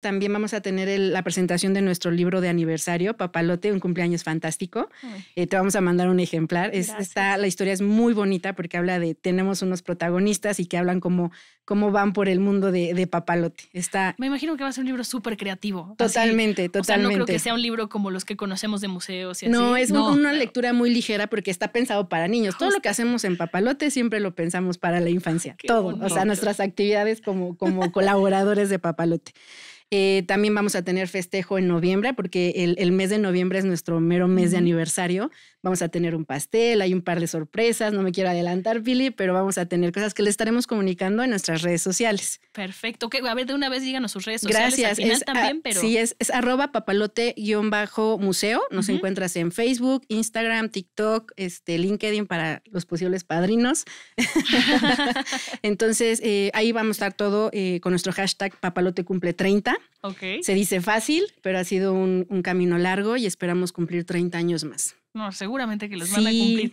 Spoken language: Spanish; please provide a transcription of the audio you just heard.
También vamos a tener la presentación de nuestro libro de aniversario, Papalote, un cumpleaños fantástico. Eh, te vamos a mandar un ejemplar. la historia es muy bonita porque habla de, tenemos unos protagonistas y que hablan como cómo van por el mundo de, papalote. Está... Me imagino que va a ser un libro súper creativo. Totalmente, totalmente. no creo que sea un libro como los que conocemos de museos No, es una lectura muy ligera porque está pensado para niños. Todo lo que hacemos en papalote siempre lo pensamos para la infancia. Todo. O sea, nuestras actividades como, como colaboradores de papalote. Eh, también vamos a tener festejo en noviembre, porque el, mes de noviembre es nuestro mero mes de aniversario. Vamos a tener un pastel, hay un par de sorpresas, no me quiero adelantar, Philip, pero vamos a tener cosas que le estaremos comunicando en nuestras redes sociales. Perfecto. que a ver, de una vez díganos sus redes sociales. Gracias. también, pero... Sí, es, es arroba papalote-museo. Nos encuentras en Facebook, Instagram, TikTok, este, LinkedIn para los posibles padrinos. Entonces, eh, ahí vamos a estar todo eh, con nuestro hashtag papalote cumple 30. Se dice fácil, pero ha sido un, camino largo y esperamos cumplir 30 años más. No, seguramente que los van a cumplir.